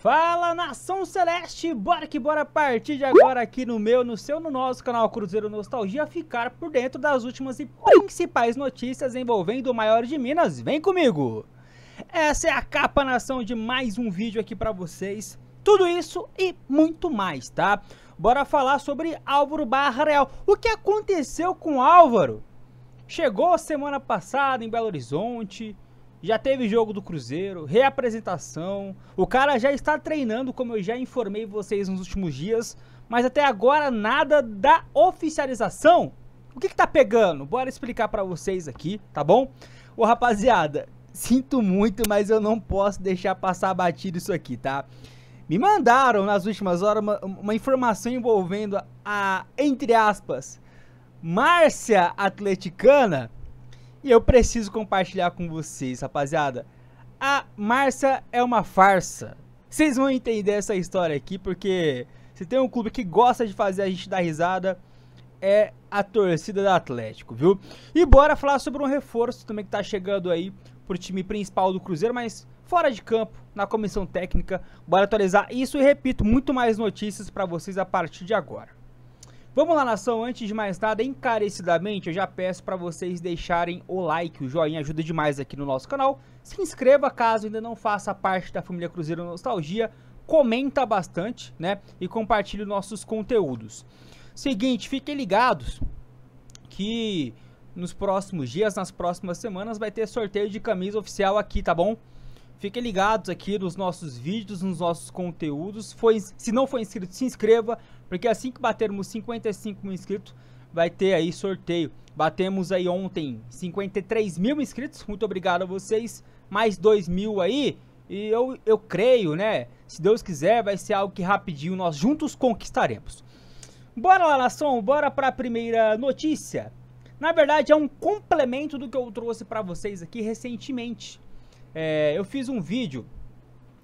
Fala nação celeste, bora que bora a partir de agora aqui no meu, no seu, no nosso canal Cruzeiro Nostalgia ficar por dentro das últimas e principais notícias envolvendo o maior de Minas, vem comigo! Essa é a capa nação de mais um vídeo aqui pra vocês, tudo isso e muito mais, tá? Bora falar sobre Álvaro Barra Real, o que aconteceu com Álvaro? Chegou semana passada em Belo Horizonte, já teve jogo do Cruzeiro, reapresentação. O cara já está treinando, como eu já informei vocês nos últimos dias, mas até agora nada da oficialização. O que, que tá pegando? Bora explicar para vocês aqui, tá bom? Ô rapaziada, sinto muito, mas eu não posso deixar passar batido isso aqui, tá? Me mandaram nas últimas horas uma, uma informação envolvendo a, a, entre aspas, Márcia Atleticana e eu preciso compartilhar com vocês, rapaziada. A Marça é uma farsa. Vocês vão entender essa história aqui, porque se tem um clube que gosta de fazer a gente dar risada, é a torcida do Atlético, viu? E bora falar sobre um reforço também que tá chegando aí pro time principal do Cruzeiro, mas fora de campo, na comissão técnica. Bora atualizar isso e repito, muito mais notícias para vocês a partir de agora. Vamos lá, nação. Antes de mais nada, encarecidamente, eu já peço para vocês deixarem o like. O joinha ajuda demais aqui no nosso canal. Se inscreva caso ainda não faça parte da família Cruzeiro Nostalgia. Comenta bastante, né? E compartilhe nossos conteúdos. Seguinte, fiquem ligados que nos próximos dias, nas próximas semanas, vai ter sorteio de camisa oficial aqui, tá bom? Fiquem ligados aqui nos nossos vídeos, nos nossos conteúdos. Foi, se não for inscrito, se inscreva, porque assim que batermos 55 mil inscritos, vai ter aí sorteio. Batemos aí ontem 53 mil inscritos. Muito obrigado a vocês. Mais 2 mil aí. E eu, eu creio, né? Se Deus quiser, vai ser algo que rapidinho nós juntos conquistaremos. Bora lá, nação. Bora para a primeira notícia. Na verdade, é um complemento do que eu trouxe para vocês aqui recentemente é, eu fiz um vídeo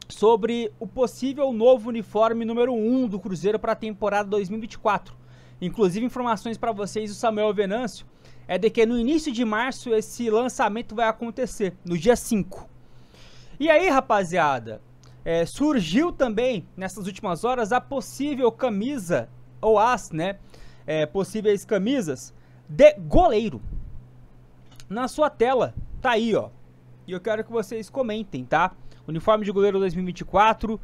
sobre o possível novo uniforme número 1 do Cruzeiro para a temporada 2024. Inclusive, informações para vocês do Samuel Venâncio é de que no início de março esse lançamento vai acontecer, no dia 5. E aí, rapaziada, é, surgiu também nessas últimas horas a possível camisa, ou as, né? É, possíveis camisas de goleiro. Na sua tela, tá aí, ó e eu quero que vocês comentem, tá? Uniforme de goleiro 2024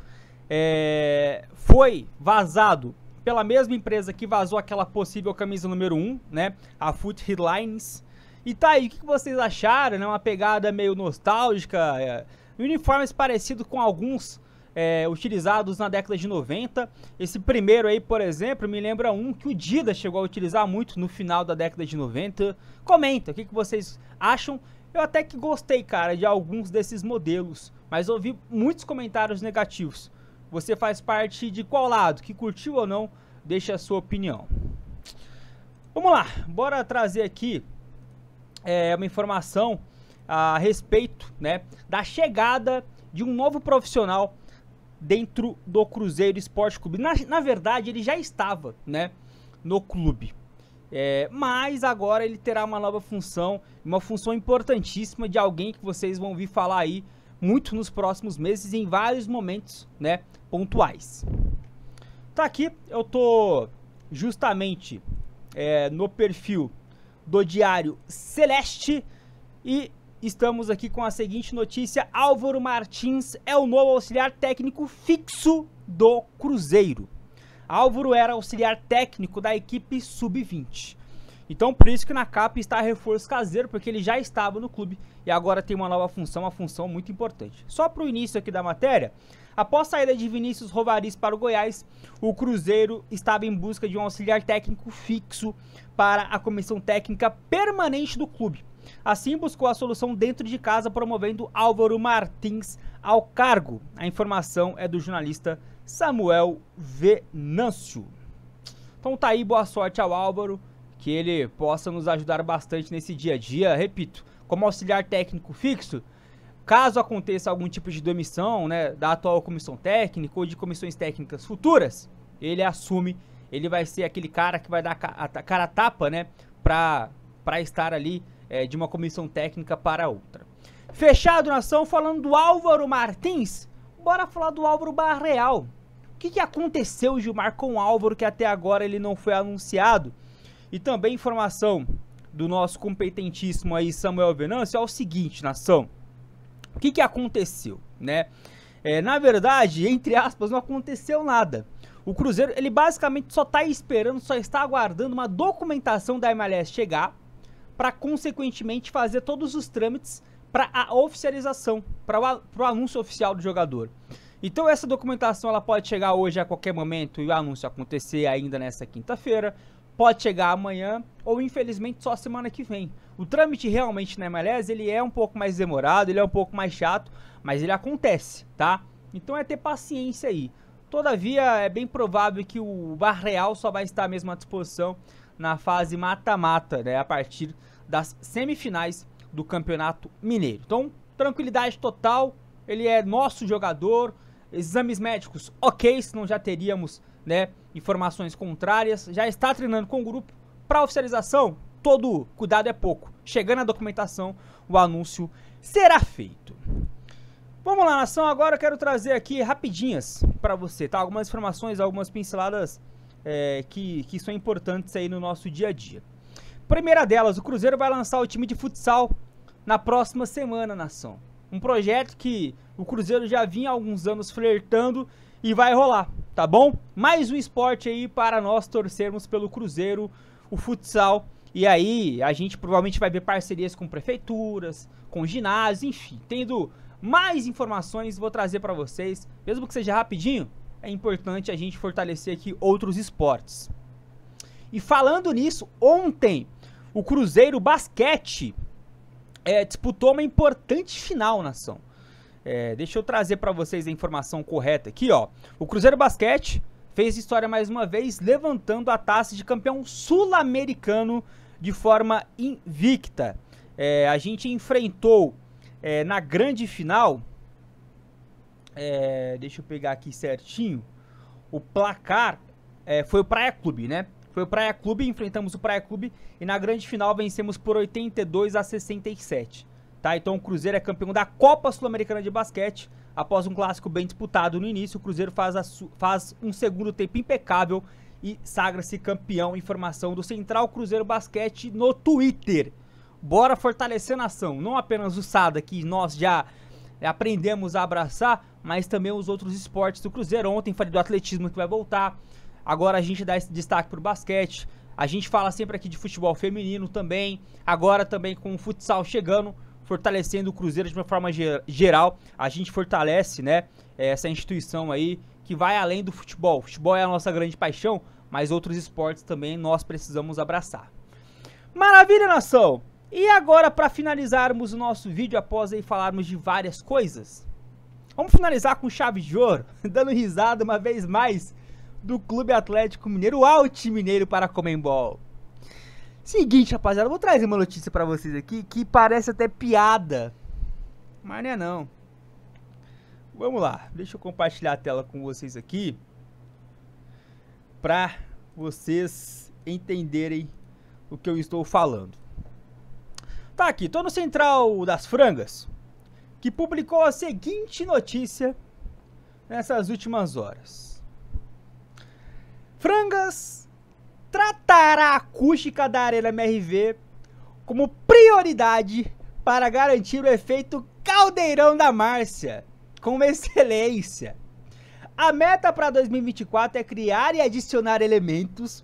é, foi vazado pela mesma empresa que vazou aquela possível camisa número 1, né? A Foot Headlines. E tá aí, o que vocês acharam? Né? Uma pegada meio nostálgica, é, uniformes parecidos com alguns é, utilizados na década de 90. Esse primeiro aí, por exemplo, me lembra um que o Dida chegou a utilizar muito no final da década de 90. Comenta o que, que vocês acham eu até que gostei, cara, de alguns desses modelos, mas ouvi muitos comentários negativos. Você faz parte de qual lado? Que curtiu ou não? Deixe a sua opinião. Vamos lá, bora trazer aqui é, uma informação a respeito né, da chegada de um novo profissional dentro do Cruzeiro Esporte Clube. Na, na verdade, ele já estava né, no clube. É, mas agora ele terá uma nova função, uma função importantíssima de alguém que vocês vão ouvir falar aí muito nos próximos meses, em vários momentos né, pontuais. Tá aqui, eu tô justamente é, no perfil do Diário Celeste e estamos aqui com a seguinte notícia: Álvaro Martins é o novo auxiliar técnico fixo do Cruzeiro. Álvaro era auxiliar técnico da equipe sub-20. Então, por isso que na cap está reforço caseiro, porque ele já estava no clube e agora tem uma nova função, uma função muito importante. Só para o início aqui da matéria, após a saída de Vinícius Rovariz para o Goiás, o Cruzeiro estava em busca de um auxiliar técnico fixo para a comissão técnica permanente do clube. Assim, buscou a solução dentro de casa, promovendo Álvaro Martins ao cargo. A informação é do jornalista Samuel Venâncio. Então tá aí, boa sorte ao Álvaro, que ele possa nos ajudar bastante nesse dia a dia. Repito, como auxiliar técnico fixo, caso aconteça algum tipo de demissão né, da atual comissão técnica ou de comissões técnicas futuras, ele assume, ele vai ser aquele cara que vai dar a cara a tapa, né, pra, estar ali é, de uma comissão técnica para outra. Fechado, nação, falando do Álvaro Martins, bora falar do Álvaro Barreal que, que aconteceu, Gilmar, com o Álvaro, que até agora ele não foi anunciado? E também informação do nosso competentíssimo aí, Samuel Venâncio, é o seguinte, nação. O que, que aconteceu, né? É, na verdade, entre aspas, não aconteceu nada. O Cruzeiro, ele basicamente só está esperando, só está aguardando uma documentação da MLS chegar para consequentemente fazer todos os trâmites para a oficialização, para o anúncio oficial do jogador. Então essa documentação ela pode chegar hoje a qualquer momento e o anúncio acontecer ainda nessa quinta-feira, pode chegar amanhã ou infelizmente só semana que vem. O trâmite realmente na MLS ele é um pouco mais demorado, ele é um pouco mais chato, mas ele acontece, tá? Então é ter paciência aí. Todavia é bem provável que o Barreal só vai estar mesmo à disposição na fase mata-mata, né, a partir das semifinais do Campeonato Mineiro. Então, tranquilidade total, ele é nosso jogador, Exames médicos, ok, senão já teríamos né, informações contrárias. Já está treinando com o grupo para oficialização. Todo cuidado é pouco. Chegando a documentação, o anúncio será feito. Vamos lá, nação. Agora eu quero trazer aqui rapidinhas para você, tá? Algumas informações, algumas pinceladas é, que, que são importantes aí no nosso dia a dia. Primeira delas, o Cruzeiro vai lançar o time de futsal na próxima semana, nação. Um projeto que o Cruzeiro já vinha há alguns anos flertando e vai rolar, tá bom? Mais um esporte aí para nós torcermos pelo Cruzeiro, o futsal. E aí a gente provavelmente vai ver parcerias com prefeituras, com ginásios, enfim. Tendo mais informações, vou trazer para vocês, mesmo que seja rapidinho, é importante a gente fortalecer aqui outros esportes. E falando nisso, ontem o Cruzeiro Basquete é, disputou uma importante final na ação. É, deixa eu trazer para vocês a informação correta aqui, ó. O Cruzeiro Basquete fez história mais uma vez, levantando a taça de campeão sul-americano de forma invicta. É, a gente enfrentou é, na grande final. É, deixa eu pegar aqui certinho. O placar é, foi o Praia Clube, né? Foi o Praia Clube, enfrentamos o Praia Clube e na grande final vencemos por 82 a 67. Tá? Então o Cruzeiro é campeão da Copa Sul-Americana de Basquete. Após um clássico bem disputado no início, o Cruzeiro faz, faz um segundo tempo impecável e sagra-se campeão. Informação do Central Cruzeiro Basquete no Twitter. Bora fortalecer a nação, não apenas o Sada, que nós já aprendemos a abraçar, mas também os outros esportes do Cruzeiro. Ontem falei do atletismo que vai voltar, Agora a gente dá esse destaque para o basquete. A gente fala sempre aqui de futebol feminino também. Agora também com o futsal chegando, fortalecendo o Cruzeiro de uma forma geral. A gente fortalece, né? Eh, essa instituição aí que vai além do futebol. O futebol é a nossa grande paixão, mas outros esportes também nós precisamos abraçar. Maravilha, nação! E agora, para finalizarmos o nosso vídeo, após aí falarmos de várias coisas, vamos finalizar com chave de ouro, dando risada uma vez mais do Clube Atlético Mineiro, Alt Mineiro para a Comembol. Seguinte, rapaziada, vou trazer uma notícia para vocês aqui que parece até piada, mas não é não. Vamos lá, deixa eu compartilhar a tela com vocês aqui para vocês entenderem o que eu estou falando. Tá aqui, tô no Central das Frangas, que publicou a seguinte notícia nessas últimas horas. Frangas tratará a acústica da Arena MRV como prioridade para garantir o efeito caldeirão da Márcia, com excelência. A meta para 2024 é criar e adicionar elementos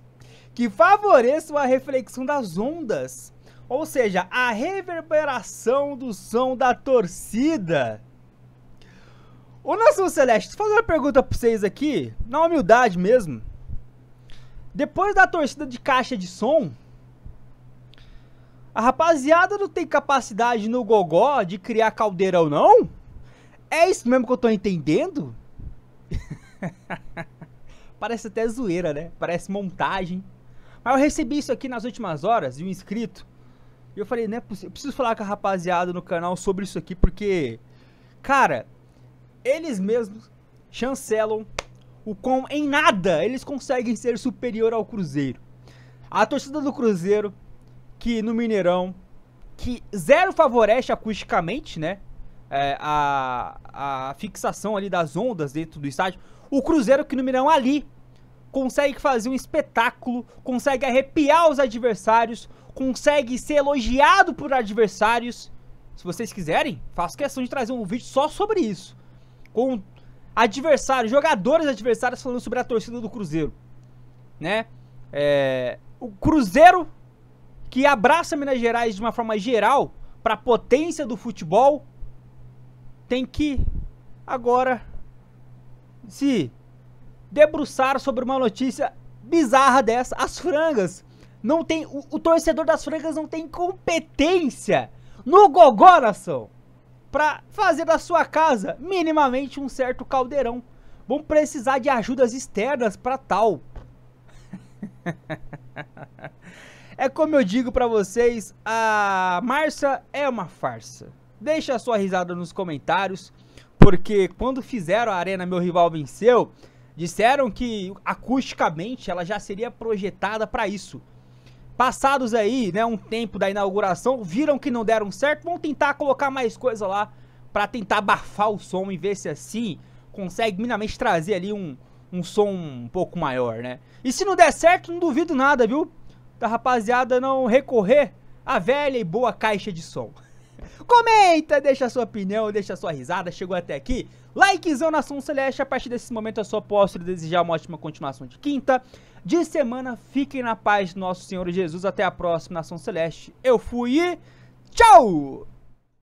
que favoreçam a reflexão das ondas, ou seja, a reverberação do som da torcida. O nosso Celeste, vou fazer uma pergunta para vocês aqui, na humildade mesmo. Depois da torcida de caixa de som, a rapaziada não tem capacidade no gogó de criar caldeirão, não? É isso mesmo que eu tô entendendo? Parece até zoeira, né? Parece montagem. Mas eu recebi isso aqui nas últimas horas de um inscrito. E eu falei, né? Eu preciso falar com a rapaziada no canal sobre isso aqui, porque, cara, eles mesmos chancelam o quão em nada eles conseguem ser superior ao Cruzeiro. A torcida do Cruzeiro, que no Mineirão, que zero favorece acusticamente, né? É, a, a fixação ali das ondas dentro do estádio. O Cruzeiro que no Mineirão ali consegue fazer um espetáculo, consegue arrepiar os adversários, consegue ser elogiado por adversários. Se vocês quiserem, faço questão de trazer um vídeo só sobre isso. Com adversários, jogadores adversários falando sobre a torcida do Cruzeiro, né? É, o Cruzeiro que abraça Minas Gerais de uma forma geral para a potência do futebol tem que agora se debruçar sobre uma notícia bizarra dessa. As frangas não tem o, o torcedor das frangas não tem competência no gogó para fazer da sua casa minimamente um certo caldeirão. Vão precisar de ajudas externas para tal. é como eu digo para vocês, a Marcia é uma farsa. Deixa a sua risada nos comentários, porque quando fizeram a Arena Meu Rival Venceu, disseram que acusticamente ela já seria projetada para isso Passados aí, né, um tempo da inauguração, viram que não deram certo, vão tentar colocar mais coisa lá para tentar abafar o som e ver se assim consegue minimamente trazer ali um, um som um pouco maior, né? E se não der certo, não duvido nada, viu? Da rapaziada não recorrer à velha e boa caixa de som. Comenta, deixa a sua opinião, deixa a sua risada, chegou até aqui. Likezão na Ação Celeste, a partir desse momento eu só posso desejar uma ótima continuação de quinta. De semana, fiquem na paz do nosso Senhor Jesus, até a próxima Nação Celeste. Eu fui e tchau!